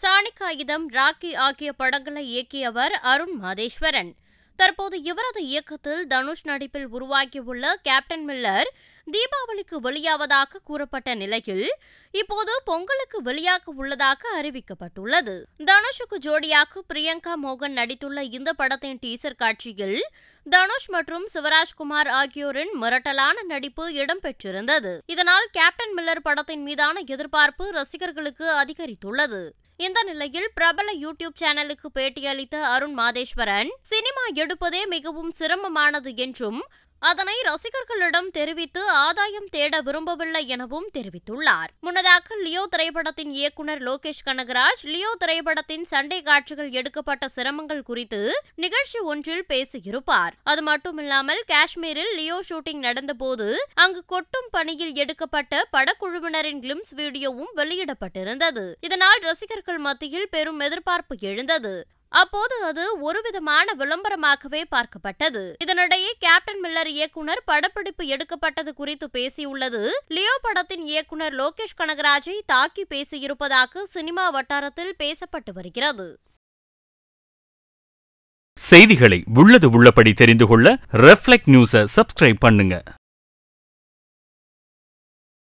சாணிக் ராக்கி ஆகிய படங்களை இயக்கியவர் அருண் மாதேஸ்வரன் தற்போது இவரது இயக்கத்தில் தனுஷ் நடிப்பில் உருவாக்கியுள்ள கேப்டன் மில்லர் தீபாவளிக்கு வெளியாவதாக கூறப்பட்ட நிலையில் இப்போது பொங்கலுக்கு வெளியாக உள்ளதாக அறிவிக்கப்பட்டுள்ளது தனுஷுக்கு ஜோடியாக பிரியங்கா மோகன் நடித்துள்ள இந்த படத்தின் டீசர் காட்சியில் தனுஷ் மற்றும் சிவராஜ்குமார் ஆகியோரின் மிரட்டலான நடிப்பு இடம்பெற்றிருந்தது இதனால் கேப்டன் மில்லர் படத்தின் மீதான எதிர்பார்ப்பு ரசிகர்களுக்கு அதிகரித்துள்ளது இந்த நிலையில் பிரபல யூடியூப் சேனலுக்கு பேட்டியளித்த அருண் மாதேஸ்வரன் சினிமா எடுப்பதே மிகவும் சிரமமானது என்றும் அதனை ரசிகர்களிடம் தெரிவித்து ஆதாயம் தேட விரும்பவில்லை எனவும் தெரிவித்துள்ளார் முன்னதாக லியோ திரைப்படத்தின் இயக்குனர் லோகேஷ் கனகராஜ் லியோ திரைப்படத்தின் சண்டை காட்சிகள் எடுக்கப்பட்ட சிரமங்கள் குறித்து நிகழ்ச்சி ஒன்றில் பேசியிருப்பார் அது மட்டுமில்லாமல் காஷ்மீரில் லியோ ஷூட்டிங் நடந்தபோது அங்கு கொட்டும் பணியில் எடுக்கப்பட்ட படக்குழுவினரின் கிளிம்ஸ் வீடியோவும் வெளியிடப்பட்டிருந்தது இதனால் ரசிகர்கள் மத்தியில் பெரும் எதிர்பார்ப்பு எழுந்தது அப்போது அது ஒருவிதமான விளம்பரமாகவே பார்க்கப்பட்டது இதனிடையே கேப்டன் மில்லர் இயக்குனர் படப்பிடிப்பு எடுக்கப்பட்டது குறித்து பேசியுள்ளது லியோ படத்தின் இயக்குனர் லோகேஷ் கனகராஜை தாக்கி பேசியிருப்பதாக சினிமா வட்டாரத்தில் பேசப்பட்டு வருகிறது செய்திகளை உள்ளது உள்ளபடி தெரிந்து கொள்ள ரெஃப்ளெக்ட் நியூஸை சப்ஸ்கிரைப் பண்ணுங்க